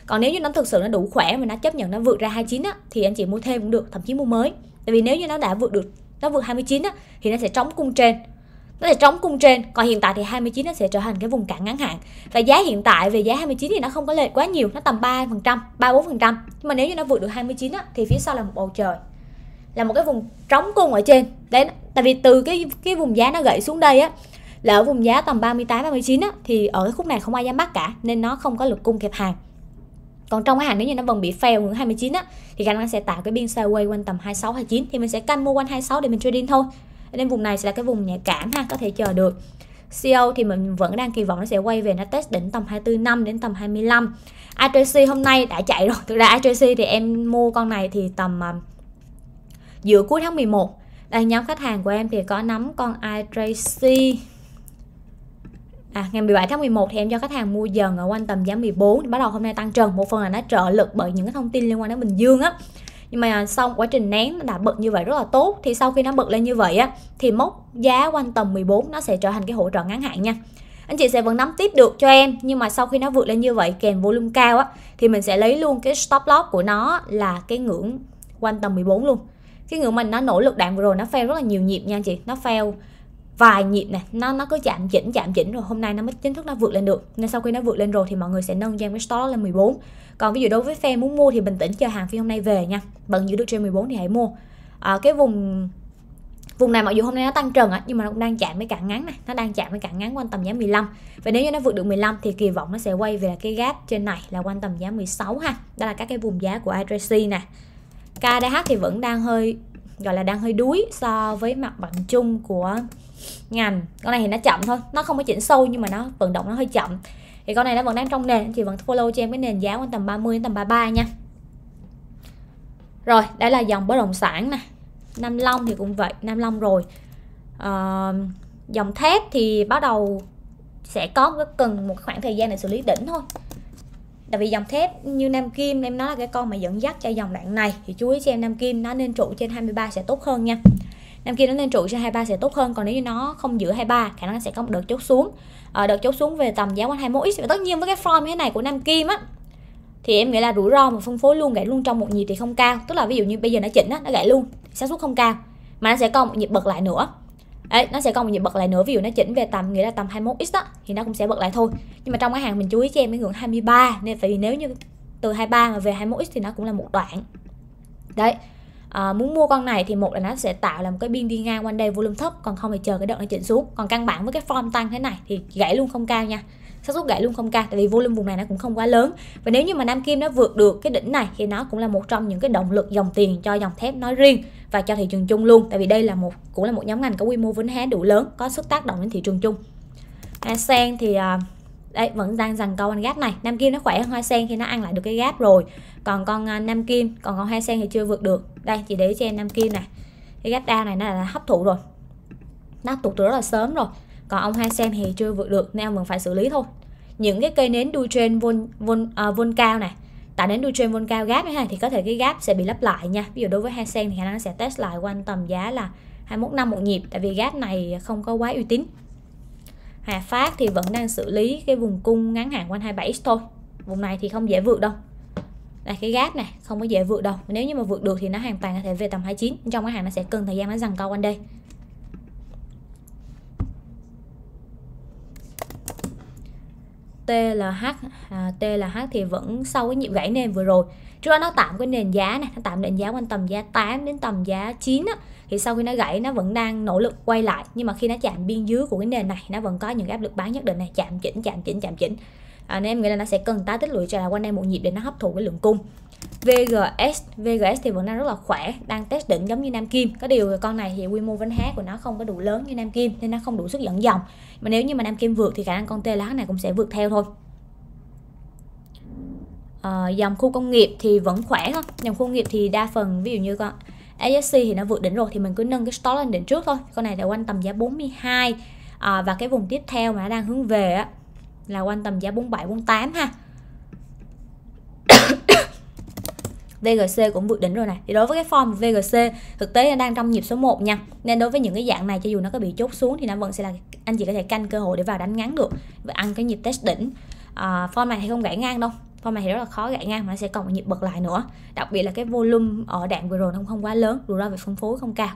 còn nếu như nó thực sự nó đủ khỏe mà nó chấp nhận nó vượt ra 29 á thì anh chị mua thêm cũng được thậm chí mua mới tại vì nếu như nó đã vượt được nó vượt 29 á thì nó sẽ trống cung trên nó sẽ trống cung trên còn hiện tại thì 29 nó sẽ trở thành cái vùng cản ngắn hạn và giá hiện tại về giá 29 thì nó không có lệch quá nhiều nó tầm 3 phần trăm 3 4 phần trăm nhưng mà nếu như nó vượt được 29 á, thì phía sau là một bầu trời là một cái vùng trống cung ở trên đấy tại vì từ cái cái vùng giá nó gãy xuống đây á là ở vùng giá tầm 38 39 á thì ở cái khúc này không ai dám bắt cả nên nó không có lực cung kẹp hàng còn trong cái hàng nếu như nó vẫn bị fail ngưỡng 29 á thì khả năng sẽ tạo cái biên sideways quanh tầm 26 29 thì mình sẽ canh mua quanh 26 để mình trading thôi nên vùng này sẽ là cái vùng nhạy cảm ha có thể chờ được CO e thì mình vẫn đang kỳ vọng nó sẽ quay về nó test đỉnh tầm 24 năm đến tầm 25 ITC hôm nay đã chạy rồi thực ra ITC thì em mua con này thì tầm uh, giữa cuối tháng 11 đây nhóm khách hàng của em thì có nắm con ITC à, ngày 17 tháng 11 thì em cho khách hàng mua dần ở quanh tầm giá 14 bắt đầu hôm nay tăng trần một phần là nó trợ lực bởi những cái thông tin liên quan đến Bình Dương á nhưng mà xong à, quá trình nén nó đã bật như vậy rất là tốt thì sau khi nó bật lên như vậy á thì mốc giá quanh tầm 14 nó sẽ trở thành cái hỗ trợ ngắn hạn nha anh chị sẽ vẫn nắm tiếp được cho em nhưng mà sau khi nó vượt lên như vậy kèm volume cao á thì mình sẽ lấy luôn cái stop loss của nó là cái ngưỡng quanh tầm 14 luôn cái ngưỡng mình nó nỗ lực đạn vừa rồi nó fail rất là nhiều nhịp nha anh chị nó fail vài nhịp này nó nó cứ chạm chỉnh chạm chỉnh rồi hôm nay nó mới chính thức nó vượt lên được nên sau khi nó vượt lên rồi thì mọi người sẽ nâng jam cái stop lên 14 còn ví dụ đối với fan muốn mua thì bình tĩnh chờ hàng phiên hôm nay về nha bận giữ được trên 14 thì hãy mua à, cái vùng vùng này mặc dù hôm nay nó tăng trần á nhưng mà nó cũng đang chạm với cản ngắn này nó đang chạm với cản ngắn quanh tầm giá 15 và nếu như nó vượt được 15 thì kỳ vọng nó sẽ quay về cái gap trên này là quanh tầm giá 16 ha đó là các cái vùng giá của ITC nè KDH thì vẫn đang hơi gọi là đang hơi đuối so với mặt bằng chung của ngành con này thì nó chậm thôi nó không có chỉnh sâu nhưng mà nó vận động nó hơi chậm thì con này nó vẫn đang trong nền chị vẫn follow cho em cái nền giá quanh tầm 30 đến tầm 33 nha rồi đây là dòng bất động sản nè Nam Long thì cũng vậy Nam Long rồi à, dòng thép thì bắt đầu sẽ có một cần một khoảng thời gian để xử lý đỉnh thôi tại vì dòng thép như Nam Kim em nói là cái con mà dẫn dắt cho dòng đoạn này thì chú ý xem Nam Kim nó nên trụ trên 23 sẽ tốt hơn nha Nam Kim nó nên trụ trên 23 sẽ tốt hơn còn nếu như nó không giữ 23 khả năng nó sẽ có một đợt chốt xuống à, đợt chốt xuống về tầm giá quanh 21x và tất nhiên với cái form như thế này của Nam Kim á thì em nghĩ là rủi ro mà phân phối luôn gãy luôn trong một nhịp thì không cao tức là ví dụ như bây giờ nó chỉnh á nó gãy luôn xác suất không cao mà nó sẽ còn một nhịp bật lại nữa Đấy, nó sẽ còn một nhịp bật lại nữa ví dụ nó chỉnh về tầm nghĩa là tầm 21x đó thì nó cũng sẽ bật lại thôi nhưng mà trong cái hàng mình chú ý cho em cái ngưỡng 23 nên tại vì nếu như từ 23 mà về 21x thì nó cũng là một đoạn đấy à, muốn mua con này thì một là nó sẽ tạo là một cái biên đi ngang quanh đây volume thấp còn không phải chờ cái đợt nó chỉnh xuống còn căn bản với cái form tăng thế này thì gãy luôn không cao nha xác suất gãy luôn không cao tại vì volume vùng này nó cũng không quá lớn và nếu như mà nam kim nó vượt được cái đỉnh này thì nó cũng là một trong những cái động lực dòng tiền cho dòng thép nói riêng và cho thị trường chung luôn tại vì đây là một cũng là một nhóm ngành có quy mô vốn hóa đủ lớn có sức tác động đến thị trường chung ASEAN thì uh, đây vẫn đang rằng câu anh gáp này Nam Kim nó khỏe hơn Hoa Sen khi nó ăn lại được cái gáp rồi Còn con à, Nam Kim, còn con Hoa Sen thì chưa vượt được Đây, chị để cho em Nam Kim này Cái gáp đa này nó là hấp thụ rồi Nó tụt từ rất là sớm rồi Còn ông Hoa Sen thì chưa vượt được nên em vẫn phải xử lý thôi Những cái cây nến đuôi trên vôn, vôn, à, vôn cao này tại nến đuôi trên vôn cao gáp như này thì có thể cái gáp sẽ bị lấp lại nha ví dụ đối với hoa sen thì khả năng sẽ test lại quanh tầm giá là 21 năm một nhịp tại vì gáp này không có quá uy tín Hà Phát thì vẫn đang xử lý cái vùng cung ngắn hạn quanh 27x thôi vùng này thì không dễ vượt đâu đây cái gác này không có dễ vượt đâu nếu như mà vượt được thì nó hoàn toàn có thể về tầm 29 trong cái hàng nó sẽ cần thời gian nó dằn co quanh đây TLH à, TLH thì vẫn sau cái nhịp gãy nền vừa rồi trước đó nó tạm cái nền giá này nó tạm nền giá quanh tầm giá 8 đến tầm giá 9 á thì sau khi nó gãy nó vẫn đang nỗ lực quay lại nhưng mà khi nó chạm biên dưới của cái nền này nó vẫn có những áp lực bán nhất định này chạm chỉnh chạm chỉnh chạm chỉnh à, nên em nghĩ là nó sẽ cần tái tích lũy trở lại quanh đây một nhịp để nó hấp thụ cái lượng cung VGS VGS thì vẫn đang rất là khỏe đang test đỉnh giống như Nam Kim có điều con này thì quy mô vốn hóa của nó không có đủ lớn như Nam Kim nên nó không đủ sức dẫn dòng mà nếu như mà Nam Kim vượt thì khả năng con tê lá này cũng sẽ vượt theo thôi à, dòng khu công nghiệp thì vẫn khỏe không dòng khu công nghiệp thì đa phần ví dụ như con ASC thì nó vượt đỉnh rồi thì mình cứ nâng cái stop lên đỉnh trước thôi con này là quanh tầm giá 42 à, và cái vùng tiếp theo mà nó đang hướng về á, là quanh tầm giá 47 48 ha VGC cũng vượt đỉnh rồi này thì đối với cái form VGC thực tế đang trong nhịp số 1 nha nên đối với những cái dạng này cho dù nó có bị chốt xuống thì nó vẫn sẽ là anh chị có thể canh cơ hội để vào đánh ngắn được và ăn cái nhịp test đỉnh à, form này thì không gãy ngang đâu format thì rất là khó gãy ngang mà nó sẽ còn nhịp bật lại nữa đặc biệt là cái volume ở đạn vừa rồi nó không, quá lớn rủi ro về phân phối không cao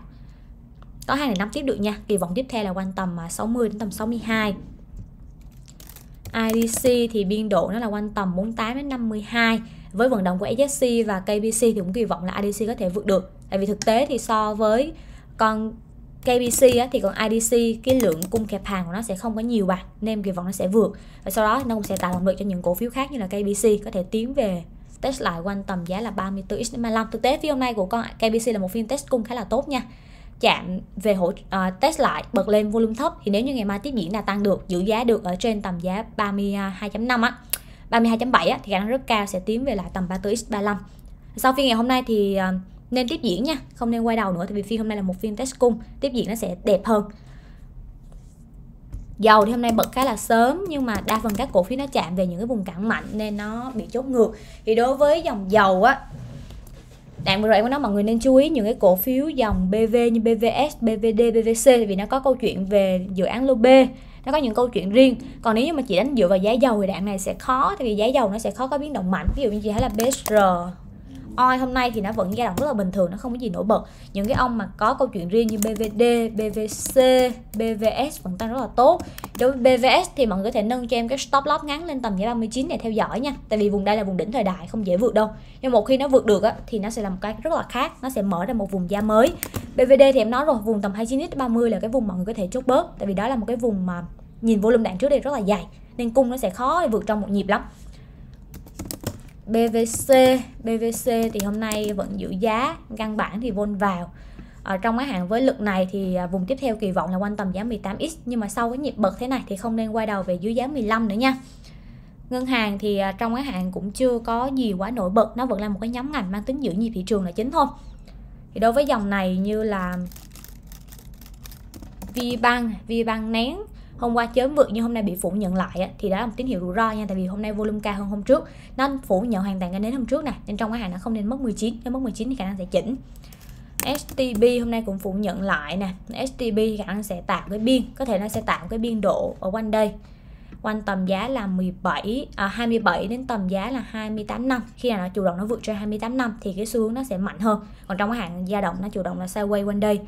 có hai này nắm tiếp được nha kỳ vọng tiếp theo là quanh tầm 60 à, đến tầm 62 IDC thì biên độ nó là quanh tầm 48 đến 52 với vận động của HSC và KBC thì cũng kỳ vọng là IDC có thể vượt được tại vì thực tế thì so với con KBC á, thì còn IDC cái lượng cung kẹp hàng của nó sẽ không có nhiều bằng nên kỳ vọng nó sẽ vượt và sau đó nó cũng sẽ tạo động lực cho những cổ phiếu khác như là KBC có thể tiến về test lại quanh tầm giá là 34 x 35 thực tế phiên hôm nay của con KBC là một phiên test cung khá là tốt nha chạm về hỗ uh, test lại bật lên volume thấp thì nếu như ngày mai tiếp diễn là tăng được giữ giá được ở trên tầm giá 32.5 á 32.7 á thì khả năng rất cao sẽ tiến về lại tầm 34 x 35 sau phiên ngày hôm nay thì uh, nên tiếp diễn nha không nên quay đầu nữa tại vì phim hôm nay là một phim test cung tiếp diễn nó sẽ đẹp hơn dầu thì hôm nay bật khá là sớm nhưng mà đa phần các cổ phiếu nó chạm về những cái vùng cản mạnh nên nó bị chốt ngược thì đối với dòng dầu á đạn vừa rồi em có nói mọi người nên chú ý những cái cổ phiếu dòng BV như BVS, BVD, BVC vì nó có câu chuyện về dự án lô B nó có những câu chuyện riêng còn nếu như mà chỉ đánh dựa vào giá dầu thì đạn này sẽ khó tại vì giá dầu nó sẽ khó có biến động mạnh ví dụ như chị thấy là BSR oi hôm nay thì nó vẫn dao động rất là bình thường nó không có gì nổi bật những cái ông mà có câu chuyện riêng như BVD BVC BVS vẫn tăng rất là tốt đối với BVS thì mọi người có thể nâng cho em cái stop loss ngắn lên tầm giá 39 để theo dõi nha tại vì vùng đây là vùng đỉnh thời đại không dễ vượt đâu nhưng một khi nó vượt được á, thì nó sẽ làm một cái rất là khác nó sẽ mở ra một vùng giá mới BVD thì em nói rồi vùng tầm 29 x 30 là cái vùng mọi người có thể chốt bớt tại vì đó là một cái vùng mà nhìn volume đạn trước đây rất là dài nên cung nó sẽ khó vượt trong một nhịp lắm BVC BVC thì hôm nay vẫn giữ giá căn bản thì vôn vào ở trong cái hạn với lực này thì à, vùng tiếp theo kỳ vọng là quanh tầm giá 18x nhưng mà sau cái nhịp bật thế này thì không nên quay đầu về dưới giá 15 nữa nha ngân hàng thì à, trong cái hạn cũng chưa có gì quá nổi bật nó vẫn là một cái nhóm ngành mang tính giữ nhịp thị trường là chính thôi thì đối với dòng này như là VBank, VBank nén hôm qua chớm vượt nhưng hôm nay bị phủ nhận lại á, thì đó là một tín hiệu rủi ro nha tại vì hôm nay volume cao hơn hôm trước nên phủ nhận hoàn toàn cái nến hôm trước này nên trong cái hàng nó không nên mất 19 nếu mất 19 thì khả năng sẽ chỉnh STB hôm nay cũng phủ nhận lại nè STB khả năng sẽ tạo cái biên có thể nó sẽ tạo cái biên độ ở quanh đây quanh tầm giá là 17 à, 27 đến tầm giá là 28 năm khi nào nó chủ động nó vượt trên 28 năm thì cái xu hướng nó sẽ mạnh hơn còn trong cái hạn dao động nó chủ động là sideways quanh đây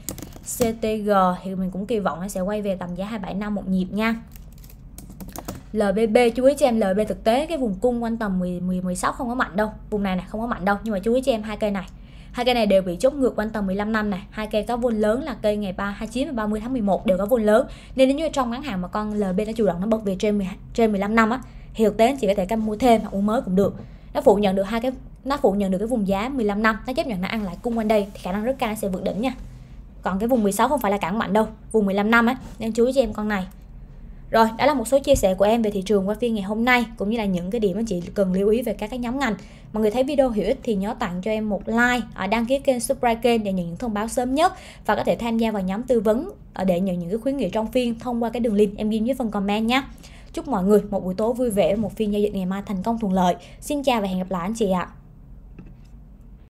CTG thì mình cũng kỳ vọng nó sẽ quay về tầm giá 27 năm một nhịp nha LBB chú ý cho em LB thực tế cái vùng cung quanh tầm 10, 16 không có mạnh đâu vùng này này không có mạnh đâu nhưng mà chú ý cho em hai cây này hai cây này đều bị chốt ngược quanh tầng 15 năm này hai cây có vốn lớn là cây ngày 3 29 và 30 tháng 11 đều có vốn lớn nên nếu như trong ngắn hạn mà con LB đã chủ động nó bật về trên 10, trên 15 năm á thì thực tế chị có thể canh mua thêm hoặc mua mới cũng được nó phụ nhận được hai cái nó phụ nhận được cái vùng giá 15 năm nó chấp nhận nó ăn lại cung quanh đây thì khả năng rất cao nó sẽ vượt đỉnh nha còn cái vùng 16 không phải là cản mạnh đâu vùng 15 năm á nên chú ý cho em con này rồi, đó là một số chia sẻ của em về thị trường qua phiên ngày hôm nay cũng như là những cái điểm anh chị cần lưu ý về các cái nhóm ngành. Mọi người thấy video hữu ích thì nhớ tặng cho em một like, à, đăng ký kênh, subscribe kênh để nhận những thông báo sớm nhất và có thể tham gia vào nhóm tư vấn à, để nhận những cái khuyến nghị trong phiên thông qua cái đường link em ghi dưới phần comment nhé. Chúc mọi người một buổi tối vui vẻ, một phiên giao dịch ngày mai thành công thuận lợi. Xin chào và hẹn gặp lại anh chị ạ. À.